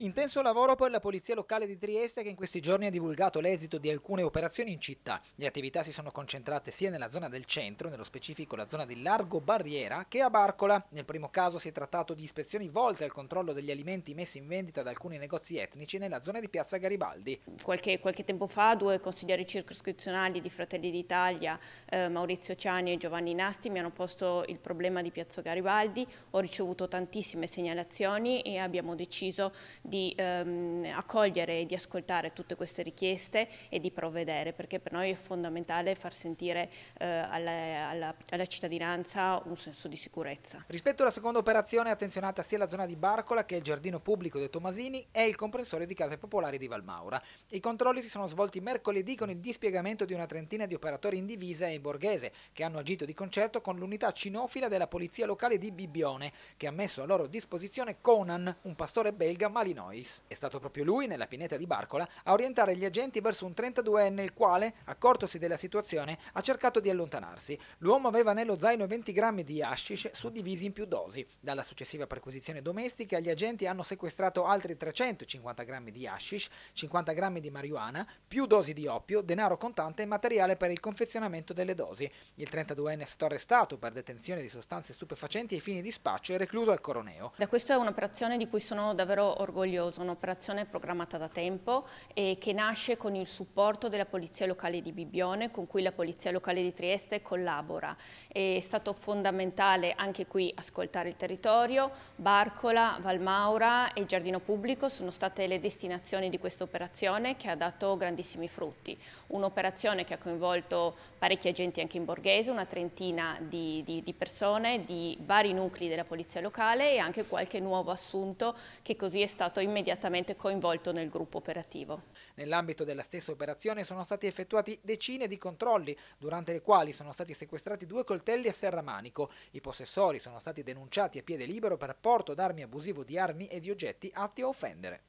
Intenso lavoro per la Polizia Locale di Trieste che in questi giorni ha divulgato l'esito di alcune operazioni in città. Le attività si sono concentrate sia nella zona del centro, nello specifico la zona di Largo Barriera, che a Barcola. Nel primo caso si è trattato di ispezioni volte al controllo degli alimenti messi in vendita da alcuni negozi etnici nella zona di Piazza Garibaldi. Qualche, qualche tempo fa due consiglieri circoscrizionali di Fratelli d'Italia, eh, Maurizio Ciani e Giovanni Nasti, mi hanno posto il problema di Piazza Garibaldi. Ho ricevuto tantissime segnalazioni e abbiamo deciso di ehm, accogliere e di ascoltare tutte queste richieste e di provvedere, perché per noi è fondamentale far sentire eh, alla, alla, alla, cittadinanza un senso di sicurezza. Rispetto alla seconda operazione attenzionata sia la zona di Barcola che il giardino pubblico dei Tomasini e il comprensorio di case popolari di Valmaura. I controlli si sono svolti mercoledì con il dispiegamento di una trentina di operatori in divisa e in borghese che hanno agito di concerto con l'unità cinofila della polizia locale di Bibione che ha messo a loro disposizione Conan, un pastore belga malinois Illinois. È stato proprio lui, nella pineta di Barcola, a orientare gli agenti verso un 32enne il quale, accortosi della situazione, ha cercato di allontanarsi. L'uomo aveva nello zaino 20 grammi di hashish suddivisi in più dosi. Dalla successiva perquisizione domestica gli agenti hanno sequestrato altri 350 grammi di hashish, 50 grammi di marijuana, più dosi di oppio, denaro contante e materiale per il confezionamento delle dosi. Il 32enne è stato arrestato per detenzione di sostanze stupefacenti ai fini di spaccio e recluso al Coroneo. Da questa è un'operazione di cui sono davvero orgoglioso Scoglioso, un'operazione programmata da tempo e che nasce con il supporto della Polizia Locale di Bibione con cui la Polizia Locale di Trieste collabora. È stato fondamentale anche qui ascoltare il territorio, Barcola, Valmaura e Giardino Pubblico sono state le destinazioni di questa operazione che ha dato grandissimi frutti. Un'operazione che ha coinvolto parecchi agenti anche in borghese, una trentina di, di, di persone, di vari nuclei della Polizia Locale e anche qualche nuovo assunto che così è stato stato immediatamente coinvolto nel gruppo operativo. Nell'ambito della stessa operazione sono stati effettuati decine di controlli, durante le quali sono stati sequestrati due coltelli a serramanico. I possessori sono stati denunciati a piede libero per porto d'armi abusivo di armi e di oggetti atti a offendere.